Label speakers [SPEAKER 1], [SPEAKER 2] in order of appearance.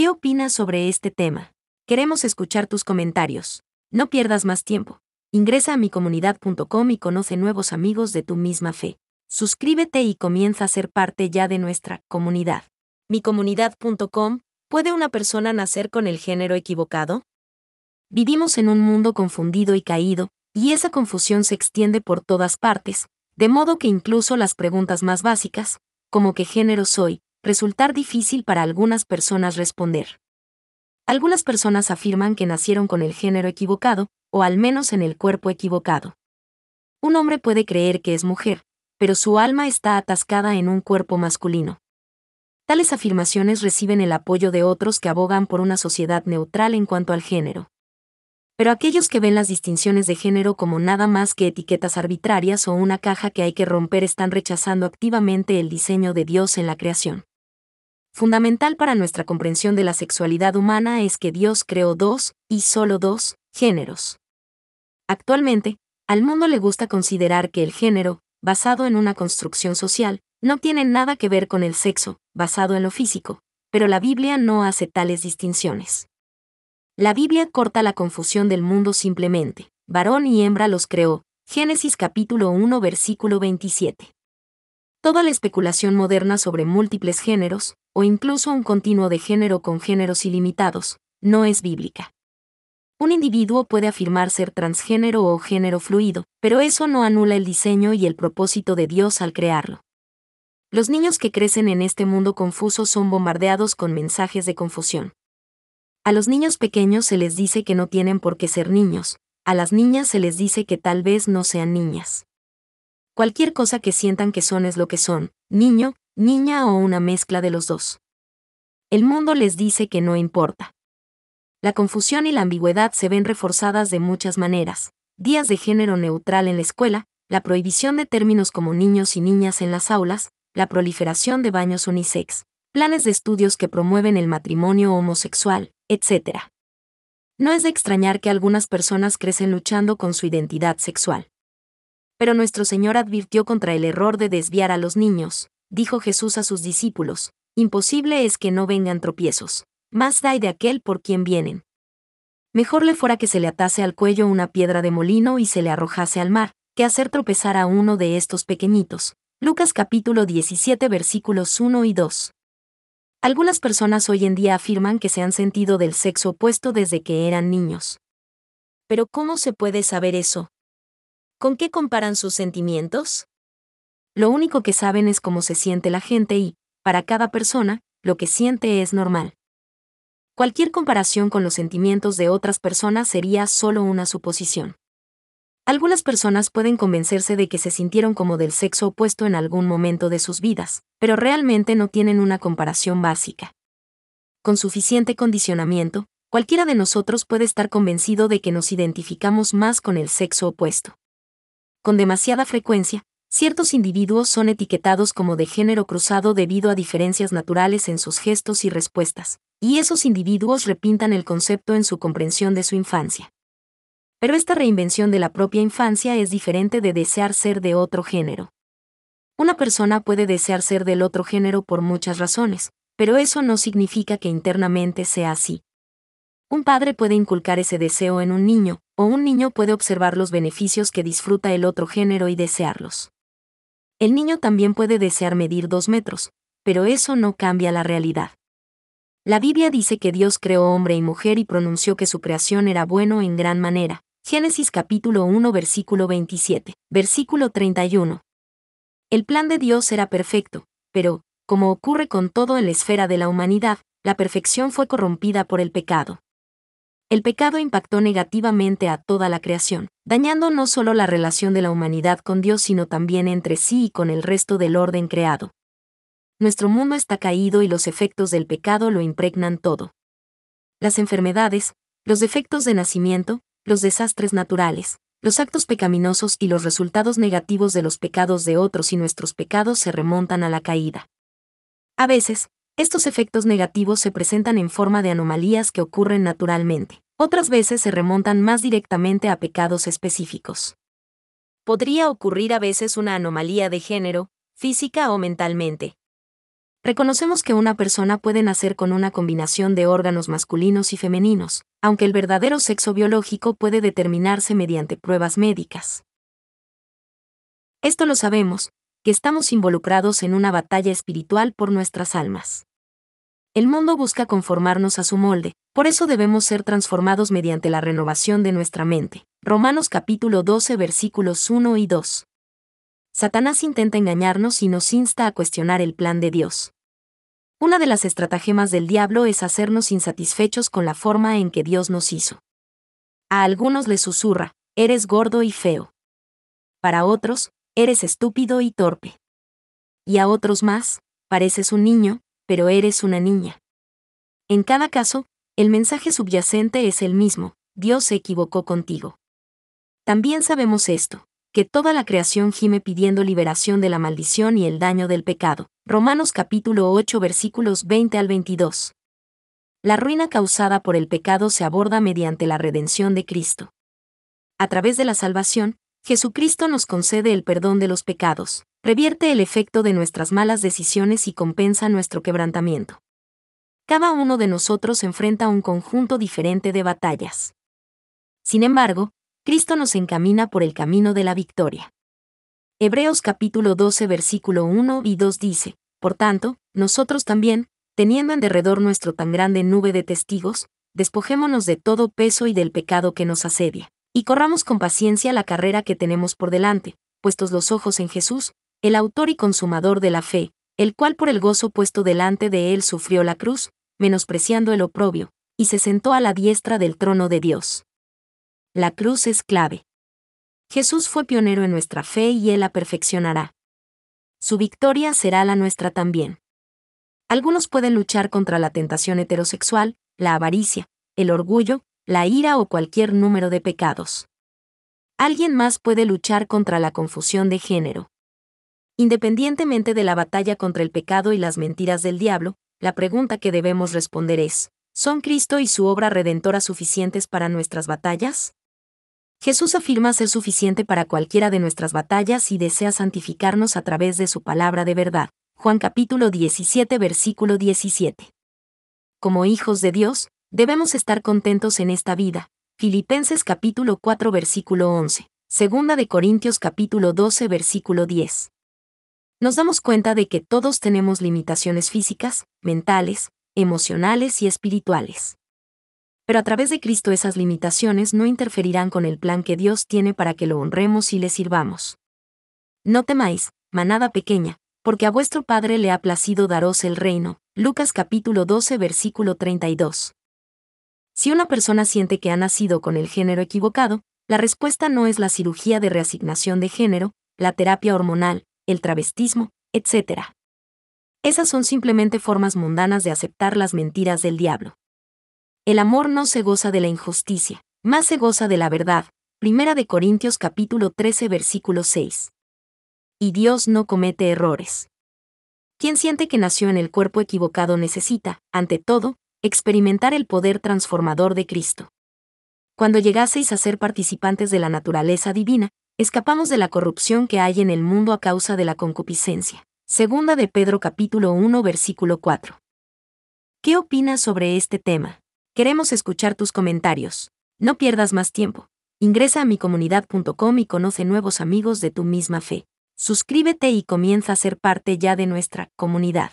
[SPEAKER 1] ¿Qué opinas sobre este tema? Queremos escuchar tus comentarios. No pierdas más tiempo. Ingresa a micomunidad.com y conoce nuevos amigos de tu misma fe. Suscríbete y comienza a ser parte ya de nuestra comunidad. Micomunidad.com ¿Puede una persona nacer con el género equivocado? Vivimos en un mundo confundido y caído, y esa confusión se extiende por todas partes, de modo que incluso las preguntas más básicas, como qué género soy, resultar difícil para algunas personas responder. Algunas personas afirman que nacieron con el género equivocado, o al menos en el cuerpo equivocado. Un hombre puede creer que es mujer, pero su alma está atascada en un cuerpo masculino. Tales afirmaciones reciben el apoyo de otros que abogan por una sociedad neutral en cuanto al género. Pero aquellos que ven las distinciones de género como nada más que etiquetas arbitrarias o una caja que hay que romper están rechazando activamente el diseño de Dios en la creación. Fundamental para nuestra comprensión de la sexualidad humana es que Dios creó dos, y solo dos, géneros. Actualmente, al mundo le gusta considerar que el género, basado en una construcción social, no tiene nada que ver con el sexo, basado en lo físico, pero la Biblia no hace tales distinciones. La Biblia corta la confusión del mundo simplemente, varón y hembra los creó, Génesis capítulo 1 versículo 27. Toda la especulación moderna sobre múltiples géneros, o incluso un continuo de género con géneros ilimitados, no es bíblica. Un individuo puede afirmar ser transgénero o género fluido, pero eso no anula el diseño y el propósito de Dios al crearlo. Los niños que crecen en este mundo confuso son bombardeados con mensajes de confusión. A los niños pequeños se les dice que no tienen por qué ser niños, a las niñas se les dice que tal vez no sean niñas. Cualquier cosa que sientan que son es lo que son, niño, niña o una mezcla de los dos. El mundo les dice que no importa. La confusión y la ambigüedad se ven reforzadas de muchas maneras. Días de género neutral en la escuela, la prohibición de términos como niños y niñas en las aulas, la proliferación de baños unisex, planes de estudios que promueven el matrimonio homosexual, etc. No es de extrañar que algunas personas crecen luchando con su identidad sexual. Pero nuestro Señor advirtió contra el error de desviar a los niños, dijo Jesús a sus discípulos, imposible es que no vengan tropiezos, más da de aquel por quien vienen. Mejor le fuera que se le atase al cuello una piedra de molino y se le arrojase al mar, que hacer tropezar a uno de estos pequeñitos. Lucas capítulo 17 versículos 1 y 2. Algunas personas hoy en día afirman que se han sentido del sexo opuesto desde que eran niños. Pero ¿cómo se puede saber eso? ¿Con qué comparan sus sentimientos? Lo único que saben es cómo se siente la gente y, para cada persona, lo que siente es normal. Cualquier comparación con los sentimientos de otras personas sería solo una suposición. Algunas personas pueden convencerse de que se sintieron como del sexo opuesto en algún momento de sus vidas, pero realmente no tienen una comparación básica. Con suficiente condicionamiento, cualquiera de nosotros puede estar convencido de que nos identificamos más con el sexo opuesto. Con demasiada frecuencia, Ciertos individuos son etiquetados como de género cruzado debido a diferencias naturales en sus gestos y respuestas, y esos individuos repintan el concepto en su comprensión de su infancia. Pero esta reinvención de la propia infancia es diferente de desear ser de otro género. Una persona puede desear ser del otro género por muchas razones, pero eso no significa que internamente sea así. Un padre puede inculcar ese deseo en un niño, o un niño puede observar los beneficios que disfruta el otro género y desearlos. El niño también puede desear medir dos metros, pero eso no cambia la realidad. La Biblia dice que Dios creó hombre y mujer y pronunció que su creación era bueno en gran manera. Génesis capítulo 1 versículo 27, versículo 31. El plan de Dios era perfecto, pero, como ocurre con todo en la esfera de la humanidad, la perfección fue corrompida por el pecado. El pecado impactó negativamente a toda la creación, dañando no solo la relación de la humanidad con Dios, sino también entre sí y con el resto del orden creado. Nuestro mundo está caído y los efectos del pecado lo impregnan todo. Las enfermedades, los defectos de nacimiento, los desastres naturales, los actos pecaminosos y los resultados negativos de los pecados de otros y nuestros pecados se remontan a la caída. A veces, estos efectos negativos se presentan en forma de anomalías que ocurren naturalmente. Otras veces se remontan más directamente a pecados específicos. Podría ocurrir a veces una anomalía de género, física o mentalmente. Reconocemos que una persona puede nacer con una combinación de órganos masculinos y femeninos, aunque el verdadero sexo biológico puede determinarse mediante pruebas médicas. Esto lo sabemos, que estamos involucrados en una batalla espiritual por nuestras almas. El mundo busca conformarnos a su molde, por eso debemos ser transformados mediante la renovación de nuestra mente. Romanos capítulo 12 versículos 1 y 2. Satanás intenta engañarnos y nos insta a cuestionar el plan de Dios. Una de las estratagemas del diablo es hacernos insatisfechos con la forma en que Dios nos hizo. A algunos les susurra, eres gordo y feo. Para otros, eres estúpido y torpe. Y a otros más, pareces un niño, pero eres una niña. En cada caso, el mensaje subyacente es el mismo, Dios se equivocó contigo. También sabemos esto, que toda la creación gime pidiendo liberación de la maldición y el daño del pecado. Romanos capítulo 8 versículos 20 al 22. La ruina causada por el pecado se aborda mediante la redención de Cristo. A través de la salvación, Jesucristo nos concede el perdón de los pecados, revierte el efecto de nuestras malas decisiones y compensa nuestro quebrantamiento. Cada uno de nosotros enfrenta un conjunto diferente de batallas. Sin embargo, Cristo nos encamina por el camino de la victoria. Hebreos capítulo 12 versículo 1 y 2 dice, Por tanto, nosotros también, teniendo en derredor nuestro tan grande nube de testigos, despojémonos de todo peso y del pecado que nos asedia y corramos con paciencia la carrera que tenemos por delante, puestos los ojos en Jesús, el autor y consumador de la fe, el cual por el gozo puesto delante de él sufrió la cruz, menospreciando el oprobio, y se sentó a la diestra del trono de Dios. La cruz es clave. Jesús fue pionero en nuestra fe y él la perfeccionará. Su victoria será la nuestra también. Algunos pueden luchar contra la tentación heterosexual, la avaricia, el orgullo, la ira o cualquier número de pecados. Alguien más puede luchar contra la confusión de género. Independientemente de la batalla contra el pecado y las mentiras del diablo, la pregunta que debemos responder es, ¿son Cristo y su obra redentora suficientes para nuestras batallas? Jesús afirma ser suficiente para cualquiera de nuestras batallas y desea santificarnos a través de su palabra de verdad. Juan capítulo 17 versículo 17. Como hijos de Dios, Debemos estar contentos en esta vida. Filipenses capítulo 4 versículo 11. Segunda de Corintios capítulo 12 versículo 10. Nos damos cuenta de que todos tenemos limitaciones físicas, mentales, emocionales y espirituales. Pero a través de Cristo esas limitaciones no interferirán con el plan que Dios tiene para que lo honremos y le sirvamos. No temáis, manada pequeña, porque a vuestro Padre le ha placido daros el reino. Lucas capítulo 12 versículo 32. Si una persona siente que ha nacido con el género equivocado, la respuesta no es la cirugía de reasignación de género, la terapia hormonal, el travestismo, etc. Esas son simplemente formas mundanas de aceptar las mentiras del diablo. El amor no se goza de la injusticia, más se goza de la verdad. Primera de Corintios capítulo 13 versículo 6. Y Dios no comete errores. Quien siente que nació en el cuerpo equivocado necesita, ante todo, experimentar el poder transformador de Cristo. Cuando llegaseis a ser participantes de la naturaleza divina, escapamos de la corrupción que hay en el mundo a causa de la concupiscencia. Segunda de Pedro capítulo 1 versículo 4. ¿Qué opinas sobre este tema? Queremos escuchar tus comentarios. No pierdas más tiempo. Ingresa a mi comunidad.com y conoce nuevos amigos de tu misma fe. Suscríbete y comienza a ser parte ya de nuestra comunidad.